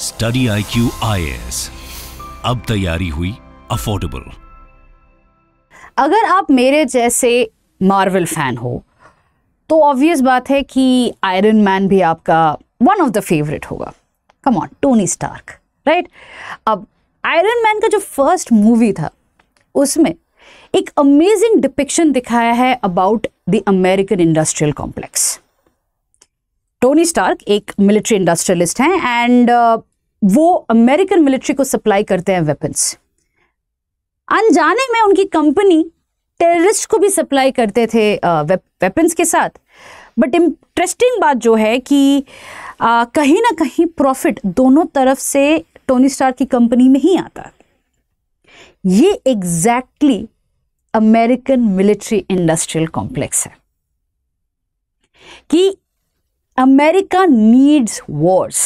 Study I Q आई अब तैयारी हुई अफोर्डेबल अगर आप मेरे जैसे मार्वल फैन हो तो ऑब्वियस बात है कि आयरन मैन भी आपका वन ऑफ द फेवरेट होगा come on Tony Stark right अब आयरन मैन का जो फर्स्ट मूवी था उसमें एक अमेजिंग डिपिक्शन दिखाया है about the American industrial complex Tony Stark एक मिलिट्री इंडस्ट्रियलिस्ट हैं एंड uh, वो अमेरिकन मिलिट्री को सप्लाई करते हैं वेपन्स अनजाने में उनकी कंपनी टेररिस्ट को भी सप्लाई करते थे वेपन्स uh, के साथ बट इंटरेस्टिंग बात जो है कि आ, uh, कहीं ना कहीं प्रॉफिट दोनों तरफ से टोनी स्टार की कंपनी में ही आता ये exactly American military industrial complex है कि America needs wars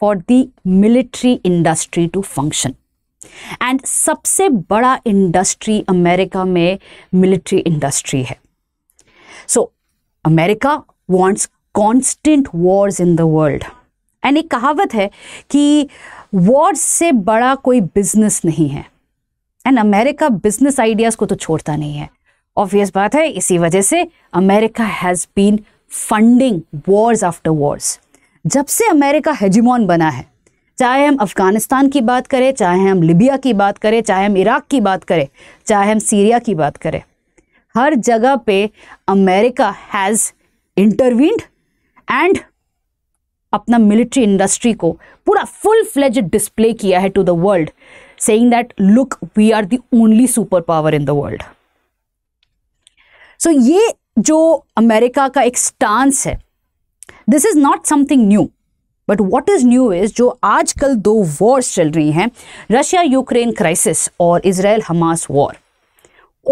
for the military industry to function and सबसे बड़ा इंडस्ट्री अमेरिका में मिलिट्री इंडस्ट्री है so America wants constant wars in the world and एक कहावत है कि वॉर्स से बड़ा कोई बिजनेस नहीं है एंड अमेरिका बिजनेस आइडियाज़ को तो छोड़ता नहीं है ऑब्वियस बात है इसी वजह से America has been funding wars after wars जब से अमेरिका हेजिमोन बना है चाहे हम अफ़गानिस्तान की बात करें चाहे हम लिबिया की बात करें चाहे हम इराक़ की बात करें चाहे हम सीरिया की बात करें हर जगह पे अमेरिका हैज़ इंटरवीन्ड एंड अपना मिलिट्री इंडस्ट्री को पूरा फुल फ्लेज डिस्प्ले किया है to the world saying that look we are the only super power in the world so ये जो अमेरिका का एक स्टांस है this is not something new but what is new is जो आजकल दो वॉर्स चल रही हैं रशिया यूक्रेन क्राइसिस और इसराइल हमास वॉर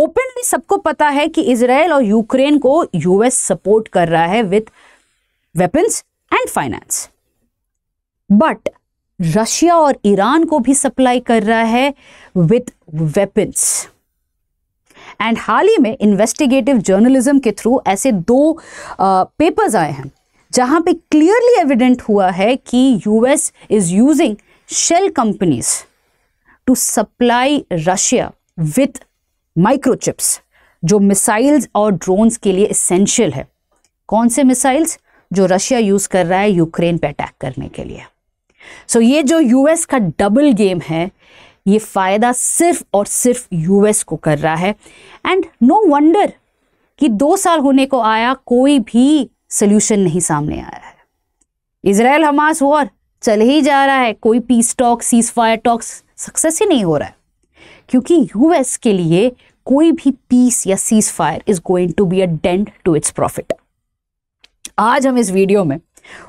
ओपनली सबको पता है कि इसराइल और यूक्रेन को यूएस सपोर्ट कर रहा है with weapons and finance but Russia और ईरान को भी सप्लाई कर रहा है विथ वेपन्स एंड हाल ही में इन्वेस्टिगेटिव जर्नलिज्म के थ्रू ऐसे दो पेपर्स आए हैं जहाँ पे क्लियरली एविडेंट हुआ है कि US is using shell companies to supply Russia with microchips जो मिसाइल्स और ड्रोन्स के लिए इसेंशियल है कौन से मिसाइल्स जो रशिया यूज़ कर रहा है यूक्रेन पे अटैक करने के लिए सो so, ये जो यूएस का डबल गेम है ये फ़ायदा सिर्फ और सिर्फ यूएस को कर रहा है एंड नो वंडर कि दो साल होने को आया कोई भी सोल्यूशन नहीं सामने आया है इसराइल हमास वॉर चल ही जा रहा है कोई peace talk ceasefire talks success ही नहीं हो रहा है क्योंकि यूएस के लिए कोई भी पीस या ceasefire is going to be a dent to its profit आज हम इस वीडियो में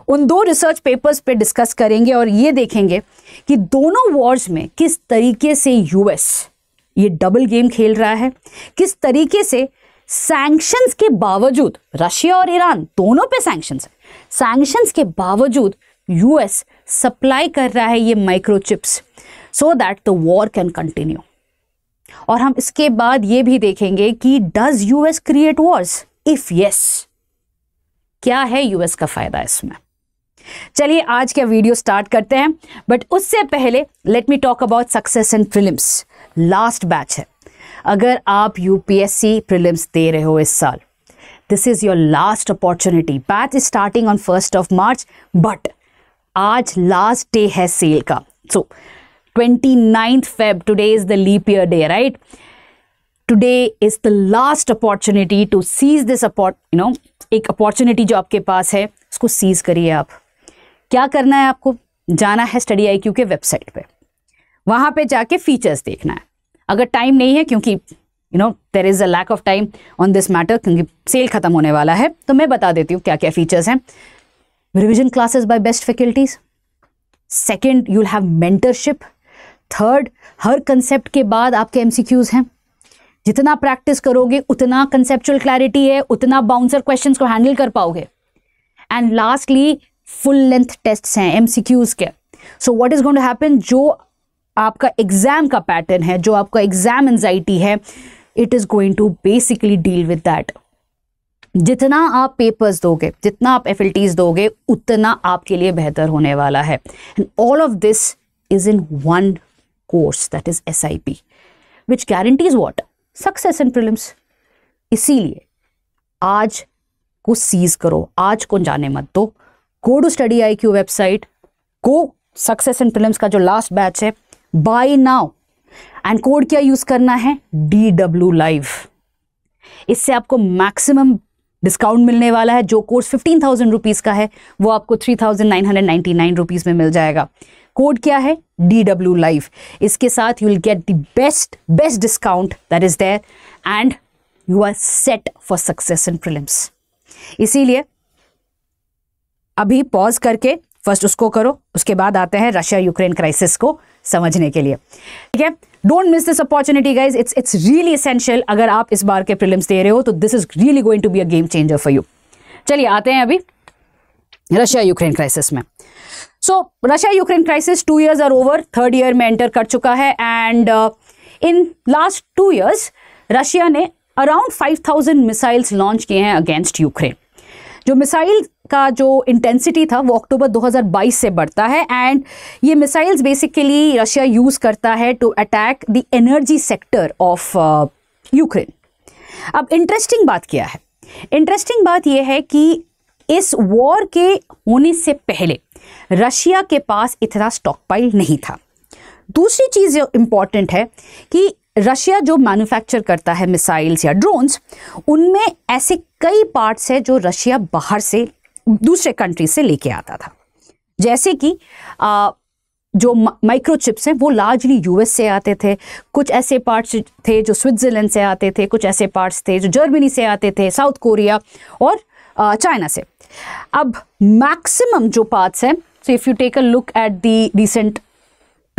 उन दो रिसर्च पेपर्स पे डिस्कस करेंगे और ये देखेंगे कि दोनों वॉर्स में किस तरीके से यूएस ये डबल गेम खेल रहा है किस तरीके से सैंक्शंस के बावजूद रशिया और ईरान दोनों पे सैंक्शंस सैंक्शन सैंक्शंस के बावजूद यूएस सप्लाई कर रहा है ये microchips so that the war can continue और हम इसके बाद ये भी देखेंगे कि does US create wars if yes क्या है यूएस का फायदा इसमें चलिए आज का वीडियो स्टार्ट करते हैं बट उससे पहले let me talk about success and films last batch है अगर आप यूपीएससी प्रिलिम्स दे रहे हो इस साल this is your last opportunity batch is starting on first of March but आज लास्ट डे है सेल का so twenty ninth Feb today is the leap year day right today is the last opportunity to seize this opportunity you know एक opportunity जो आपके पास है उसको seize करिए आप क्या करना है आपको जाना है स्टडी आई क्यू के वेबसाइट पे वहां पे जाके फीचर्स देखना है अगर टाइम नहीं है क्योंकि you know there is a lack of time on this matter क्योंकि सेल ख़त्म होने वाला है तो मैं बता देती हूँ क्या क्या फीचर्स हैं revision classes by best faculties second you have mentorship third हर कंसेप्ट के बाद आपके एम हैं जितना प्रैक्टिस करोगे उतना कंसेप्चुअल क्लैरिटी है उतना बाउंसर क्वेश्चंस को हैंडल कर पाओगे and lastly full length test हैं एम के so what is going to happen जो आपका एग्जाम का पैटर्न है जो आपका एग्जाम एनजाइटी है it is going to basically deal with that जितना आप पेपर्स दोगे जितना आप एफ दोगे उतना आपके लिए बेहतर होने वाला है and all of this is in one course that is S I P which guarantees what success in prelims इसीलिए आज को सीज करो आज को जाने मत दो go to study I Q website को सक्सेस इन प्रिलिम्स का जो लास्ट बैच है बाय नाउ एंड कोड क्या यूज करना है डी डब्ल्यू लाइव इससे आपको मैक्सिमम डिस्काउंट मिलने वाला है जो कोर्स फिफ्टीन थाउजेंड रुपीज़ का है वो आपको three thousand nine hundred ninety nine rupees में मिल जाएगा कोड क्या है डी डब्ल्यू लाइव इसके साथ you will get the best best discount that is there and you are set for success in prelims इसीलिए अभी पॉज करके फर्स्ट उसको करो उसके बाद आते हैं रशिया यूक्रेन क्राइसिस को समझने के लिए ठीक है don't miss this opportunity guys it's it's really essential अगर आप इस बार के प्रिलिम्स दे रहे हो तो this is really going to be a game changer for you चलिए आते हैं अभी रशिया यूक्रेन क्राइसिस में so Russia Ukraine crisis two years are over third year में एंटर कर चुका है and in last two years Russia ने अराउंड 5000 मिसाइल्स लॉन्च किए हैं अगेंस्ट यूक्रेन जो मिसाइल का जो इंटेंसिटी था वो अक्टूबर 2022 से बढ़ता है एंड ये मिसाइल्स बेसिकली रशिया यूज़ करता है to attack the energy sector of Ukraine अब इंटरेस्टिंग बात क्या है इंटरेस्टिंग बात यह है कि इस वॉर के होने से पहले रशिया के पास इतना स्टॉकपाइल नहीं था दूसरी चीज़ जो इम्पॉर्टेंट है कि रशिया जो मैन्युफैक्चर करता है मिसाइल्स या ड्रोन्स उनमें ऐसे कई पार्ट्स हैं जो रशिया बाहर से दूसरे कंट्री से लेके आता था जैसे कि आ, जो माइक्रोचिप्स हैं वो लार्जली यूएस से आते थे कुछ ऐसे पार्ट्स थे जो स्विट्ज़रलैंड से आते थे कुछ ऐसे पार्ट्स थे जो जर्मनी से आते थे साउथ कोरिया और चाइना से अब मैक्सिमम जो पार्ट्स हैं so if you take a look at the recent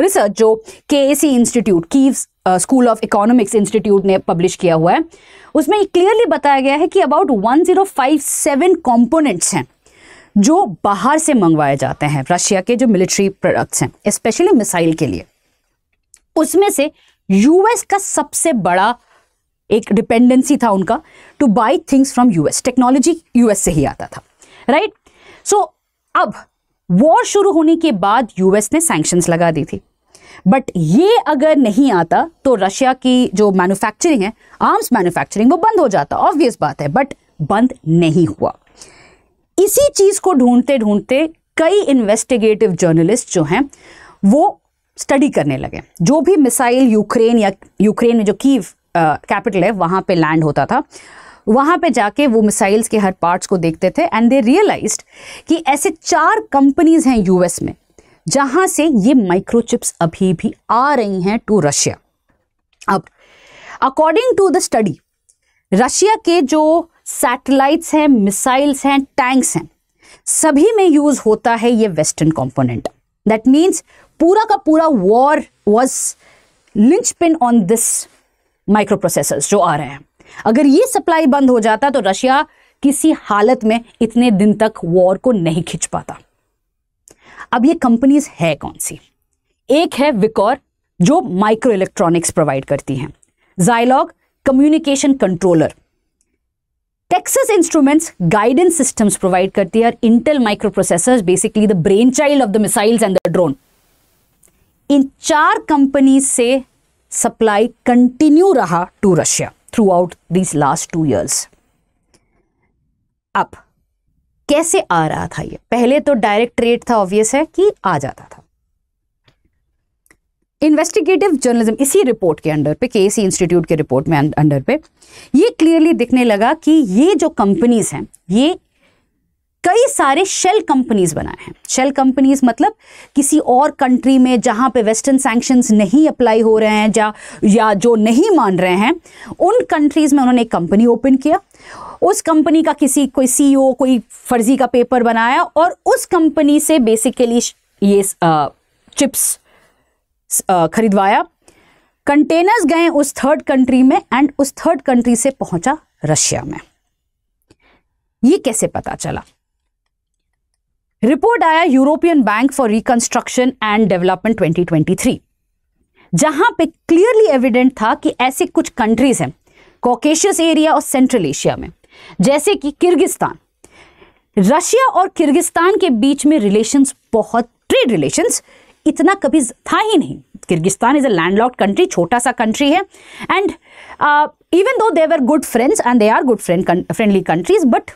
research जो K A C institute Kyiv school of economics institute ने पब्लिश किया हुआ है उसमें क्लियरली बताया गया है कि अबाउट 1057 कॉम्पोनेंट्स हैं जो बाहर से मंगवाए जाते हैं रशिया के जो मिलिट्री प्रोडक्ट्स हैं स्पेशली मिसाइल के लिए उसमें से यूएस का सबसे बड़ा एक डिपेंडेंसी था उनका to buy things from US technology US से ही आता था राइट सो so, अब वॉर शुरू होने के बाद यूएस ने सैंक्शन लगा दी थी बट ये अगर नहीं आता तो रशिया की जो मैन्युफैक्चरिंग है आर्म्स मैन्युफैक्चरिंग वो बंद हो जाता ऑब्वियस बात है बट बंद नहीं हुआ इसी चीज को ढूंढते ढूंढते कई इन्वेस्टिगेटिव जर्नलिस्ट जो हैं वो स्टडी करने लगे जो भी मिसाइल यूक्रेन या यूक्रेन में जो कीव कैपिटल है वहाँ पे लैंड होता था वहाँ पे जाके वो मिसाइल्स के हर पार्ट्स को देखते थे एंड दे रियलाइज कि ऐसे चार कंपनीज हैं यूएस में जहाँ से ये माइक्रोचिप्स अभी भी आ रही हैं टू रशिया अब according to the study Russia के जो सैटेलाइट्स हैं मिसाइल्स हैं टैंक्स हैं सभी में यूज़ होता है ये वेस्टर्न कंपोनेंट दैट मीन्स पूरा का पूरा war was linchpin on this microprocessors जो आ रहे हैं अगर ये सप्लाई बंद हो जाता तो रशिया किसी हालत में इतने दिन तक वॉर को नहीं खींच पाता अब ये कंपनीज है कौन सी एक है विकॉर जो माइक्रो इलेक्ट्रॉनिक्स प्रोवाइड करती हैं Zilog communication controller Texas Instruments guidance systems provide करती है और Intel microprocessor basically the brainchild of the missiles and the drone in चार कंपनीज से सप्लाई कंटिन्यू रहा to Russia throughout these last two years अब कैसे आ रहा था ये पहले तो डायरेक्ट रेट था ऑब्वियस है कि आ जाता था इन्वेस्टिगेटिव जर्नलिज्म इसी रिपोर्ट के अंडर पे सी इंस्टीट्यूट e के रिपोर्ट में अं-, अंडर पे ये क्लियरली दिखने लगा कि ये जो कंपनीज हैं ये कई सारे शेल कंपनीज बनाए हैं शेल कंपनीज मतलब किसी और कंट्री में जहाँ पे वेस्टर्न सैंक्शंस नहीं अप्लाई हो रहे हैं या या जो नहीं मान रहे हैं उन कंट्रीज़ में उन्होंने एक कंपनी ओपन किया उस कंपनी का किसी कोई सीईओ e कोई फर्जी का पेपर बनाया और उस कंपनी से बेसिकली ये चिप्स खरीदवाया कंटेनर्स गए उस थर्ड कंट्री में एंड उस थर्ड कंट्री से पहुंचा रशिया में ये कैसे पता चला रिपोर्ट आया European Bank for Reconstruction and Development 2023 जहां पे क्लियरली एविडेंट था कि ऐसे कुछ कंट्रीज हैं कॉकेशियस एरिया और सेंट्रल एशिया में जैसे कि किर्गिस्तान रशिया और किर्गिस्तान के बीच में रिलेशंस बहुत ट्रेड रिलेशंस इतना कभी था ही नहीं Kyrgyzstan is a landlocked country छोटा सा कंट्री है and even though they were good friends and they are good friend friendly countries but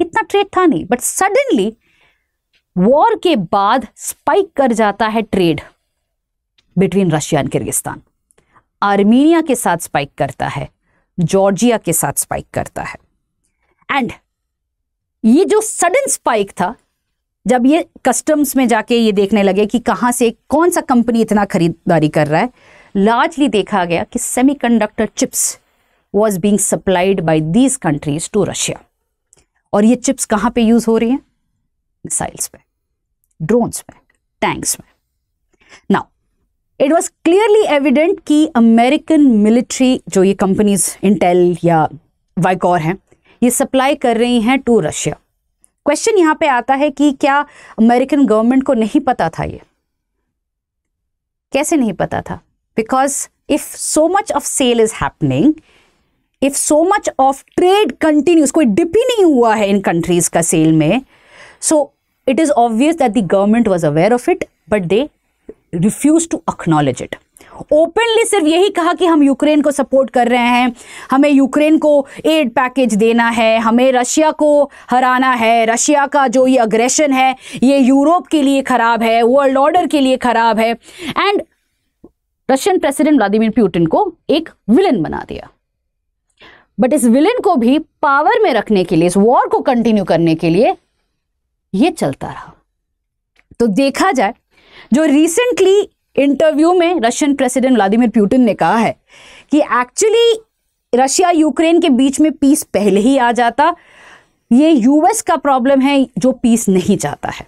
इतना ट्रेड था नहीं बट सडनली वॉर के बाद स्पाइक कर जाता है trade between Russia and Kyrgyzstan Armenia के साथ स्पाइक करता है जॉर्जिया के साथ स्पाइक करता है एंड ये जो सडन स्पाइक था जब ये कस्टम्स में जाके ये देखने लगे कि कहां से कौन सा कंपनी इतना खरीदारी कर रहा है लार्जली देखा गया कि semiconductor chips was being supplied by these countries to Russia और ये चिप्स कहां पे यूज़ हो रही हैं मिसाइल्स पे ड्रोन्स में टैंक्स में now it was clearly evident कि अमेरिकन मिलिट्री जो ये कंपनीज इंटेल या वाइकॉर हैं ये सप्लाई कर रही हैं टू रशिया क्वेश्चन यहां पे आता है कि क्या अमेरिकन गवर्नमेंट को नहीं पता था ये कैसे नहीं पता था because if so much of sale is happening if so much of trade continues कोई डिप ही नहीं हुआ है इन कंट्रीज का सेल में so it is obvious that the government was aware of it but they refuse to acknowledge it openly सिर्फ यही कहा कि हम यूक्रेन को सपोर्ट कर रहे हैं हमें यूक्रेन को एड पैकेज देना है हमें रशिया को हराना है रशिया का जो ये अग्रेशन है ये यूरोप के लिए ख़राब है वर्ल्ड ऑर्डर के लिए ख़राब है and Russian president Vladimir Putin को एक विलन बना दिया बट इस विलन को भी पावर में रखने के लिए इस वॉर को कंटिन्यू करने के लिए ये चलता रहा तो देखा जाए जो रिसेंटली इंटरव्यू में रशियन प्रेसिडेंट व्लादिमीर पुतिन ने कहा है कि एक्चुअली रशिया यूक्रेन के बीच में पीस पहले ही आ जाता ये यूएस का प्रॉब्लम है जो पीस नहीं चाहता है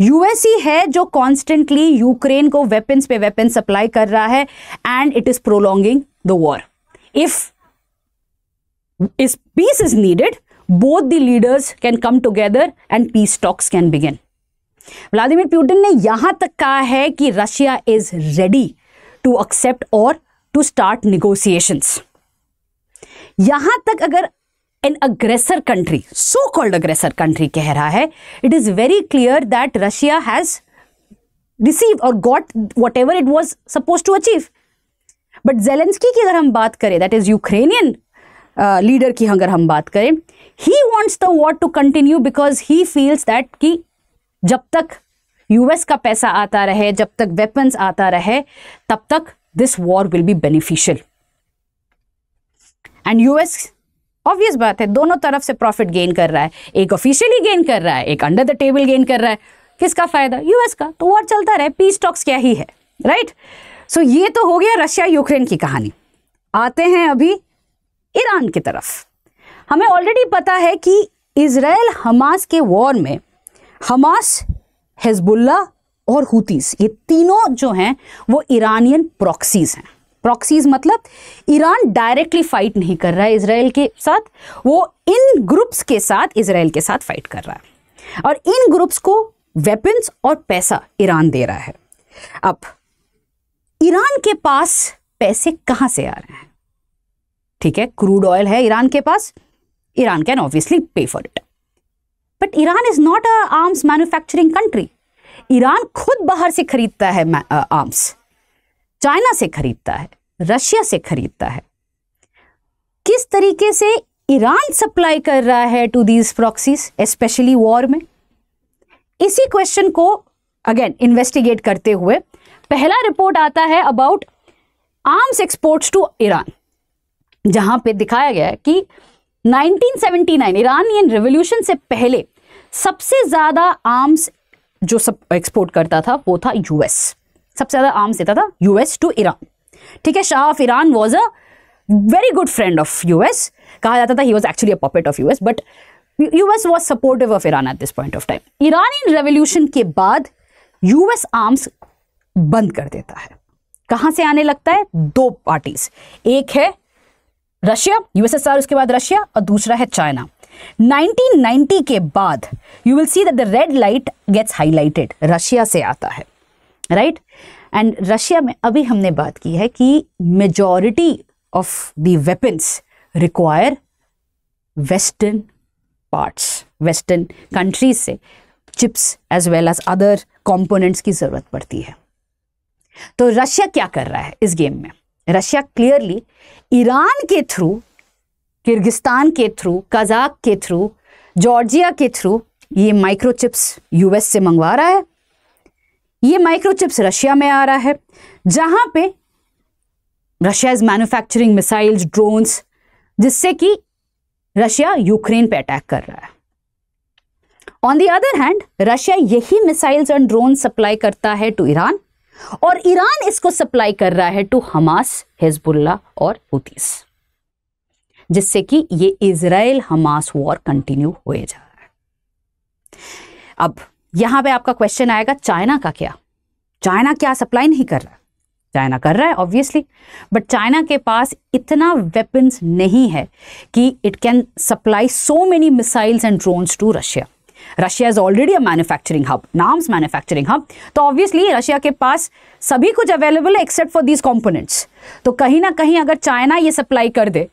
यूएस ही है जो कॉन्स्टेंटली यूक्रेन को वेपन्स पे वेपन सप्लाई कर रहा है and it is prolonging the war if इस peace is needed both the leaders can come together and peace talks can begin Vladimir Putin ने यहां तक कहा है कि Russia is ready to accept और टू स्टार्ट निगोसिएशंस यहां तक अगर an aggressor country so called aggressor country कह रहा है it is very clear that Russia has receive और got whatever it was suppose to achieve but Zelensky की अगर हम बात करें दैट इज यूक्रेनियन लीडर की अगर हम बात करें he wants the war to continue because he feels that कि जब तक यूएस का पैसा आता रहे जब तक वेपन्स आता रहे तब तक this war will be beneficial and US obvious बात है दोनों तरफ से प्रॉफिट गेन कर रहा है एक ऑफिशियली गेन कर रहा है एक अंडर द टेबल गेन कर रहा है किसका फायदा यूएस का तो वॉर चलता रहे पीस स्टॉक्स क्या ही है राइट right? सो so, ये तो हो गया रशिया यूक्रेन की कहानी आते हैं अभी ईरान की तरफ हमें ऑलरेडी पता है कि इसराइल हमास के वॉर में हमास हिजबुल्ला और हुतीस ये तीनों जो हैं वो ईरानियन प्रॉक्सीज हैं प्रॉक्सीज मतलब ईरान डायरेक्टली फाइट नहीं कर रहा है इसराइल के साथ वो इन ग्रुप्स के साथ इसराइल के साथ फाइट कर रहा है और इन ग्रुप्स को वेपन्स और पैसा ईरान दे रहा है अब ईरान के पास पैसे कहाँ से आ रहे हैं ठीक है क्रूड ऑयल है ईरान के पास Iran can obviously pay for it. But Iran is not a arms manufacturing country. Iran खुद बाहर से खरीदता है आर्म्स चाइना से खरीदता है रशिया से खरीदता है किस तरीके से ईरान सप्लाई कर रहा है to these proxies specially war में इसी क्वेश्चन को अगेन इन्वेस्टिगेट करते हुए पहला रिपोर्ट आता है about arms exports to Iran जहां पे दिखाया गया है कि 1979 ईरानियन रेवोल्यूशन से पहले सबसे ज़्यादा आर्म्स जो सब एक्सपोर्ट करता था वो था यूएस सबसे ज़्यादा आर्म्स देता था यूएस टू ईरान ठीक है Shah of Iran was a very good friend of US कहा जाता था he was actually a puppet of US but US was supportive of Iran at this point of time Iranian revolution के बाद US arms बंद कर देता है कहाँ से आने लगता है दो पार्टीज एक है रशिया यूएसएसआर उसके बाद रशिया और दूसरा है चाइना 1990 के बाद you will see that the red light gets highlighted Russia से आता है राइट एंड रशिया में अभी हमने बात की है कि majority of the weapons require western parts western countries से chips as well as other components की ज़रूरत पड़ती है तो रशिया क्या कर रहा है इस गेम में रशिया क्लियरली ईरान के थ्रू किर्गिस्तान के थ्रू कजाक के थ्रू जॉर्जिया के थ्रू ये माइक्रोचिप्स यूएस से मंगवा रहा है ये माइक्रोचिप्स रशिया में आ रहा है जहां पे Russia is manufacturing missiles drones जिससे कि रशिया यूक्रेन पे अटैक कर रहा है on the other hand Russia यही मिसाइल्स एंड ड्रोन सप्लाई करता है टू ईरान और ईरान इसको सप्लाई कर रहा है टू हमास हिजबुल्ला और हुतीस जिससे कि ये इसराइल हमास वॉर कंटिन्यू हो जा रहा है अब यहां पे आपका क्वेश्चन आएगा चाइना का क्या चाइना क्या सप्लाई नहीं कर रहा चाइना कर रहा है ऑब्वियसली बट चाइना के पास इतना वेपन्स नहीं है कि it can supply so many missiles and drones to Russia Russia is already a manufacturing hub नाम्स मैन्युफैक्चरिंग हब तो ऑब्वियसली रशिया के पास सभी कुछ अवेलेबल है एक्सेप्ट फॉर दीज कॉम्पोनेंट्स तो कहीं ना कहीं अगर चाइना ये सप्लाई कर दे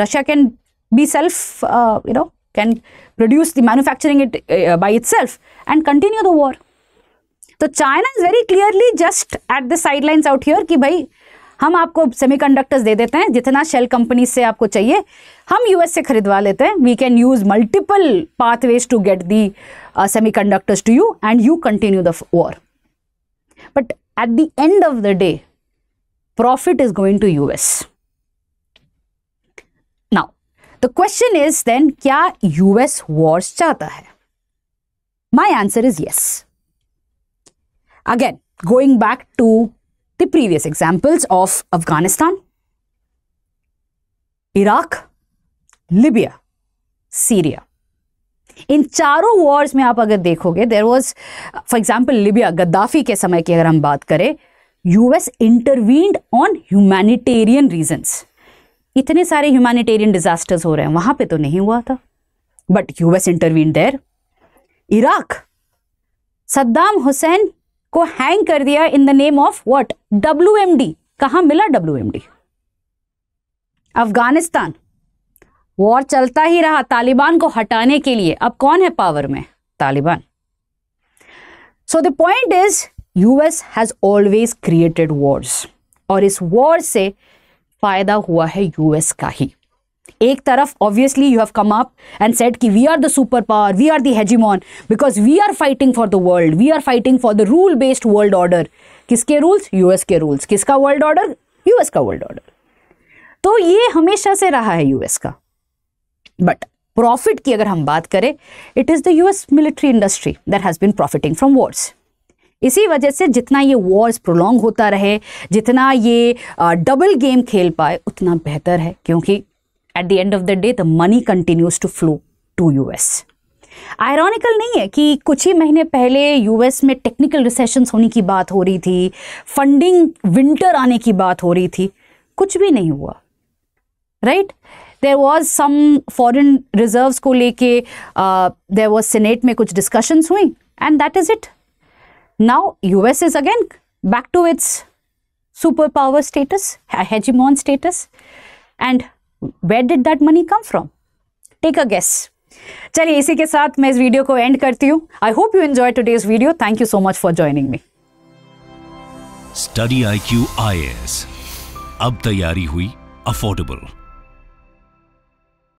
Russia can be self you know can produce the manufacturing it by itself and continue the war तो China is very clearly just at the side out here कि भाई हम आपको सेमीकंडक्टर्स दे देते हैं जितना शेल कंपनी से आपको चाहिए हम यूएस से खरीदवा लेते हैं we can use multiple pathways to get the semiconductors to you and you continue the war but at the end of the day profit is going to US now the question is then क्या US wars चाहता है? My answer is yes again going back to the previous examples of Afghanistan, Iraq, Libya, Syria. इन चारों wars में आप अगर देखोगे there was for example Libya Gaddafi के समय की अगर हम बात करें US intervened on humanitarian reasons इतने सारे ह्यूमैनिटेरियन डिजास्टर्स हो रहे हैं वहां पे तो नहीं हुआ था but US intervene there Iraq Saddam Hussein को हैंग कर दिया in the name of what W कहां मिला डब्ल्यू अफगानिस्तान वॉर चलता ही रहा तालिबान को हटाने के लिए अब कौन है पावर में Taliban so the point is US has always created wars और इस वॉर से फायदा हुआ है यूएस का ही एक तरफ obviously you have come up and set कि we are the super power we are the hegemon because we are fighting for the world we are fighting for the rule based world order किसके rules US के rules किसका world order US का world order तो ये हमेशा से रहा है यूएस का बट प्रॉफिट की अगर हम बात करें it is the US military industry that has been profiting from wars इसी वजह से जितना ये वॉर्स प्रोलॉन्ग होता रहे जितना ये डबल गेम खेल पाए उतना बेहतर है क्योंकि at the end of the day the money continues to flow to US ironical नहीं है कि कुछ ही महीने पहले यूएस में टेक्निकल रिसेशन होने की बात हो रही थी फंडिंग विंटर आने की बात हो रही थी कुछ भी नहीं हुआ right there was some foreign reserve को लेके देर वॉज सीनेट में कुछ डिस्कशंस हुई and that is it now US is again back to its super power status hegemon status and where did that money come from take a guess चलिए इसी के साथ मैं इस वीडियो को एंड करती हूँ I hope you enjoy today's video thank you so much for joining me study I Q I S अब तैयारी हुई अफोर्डेबल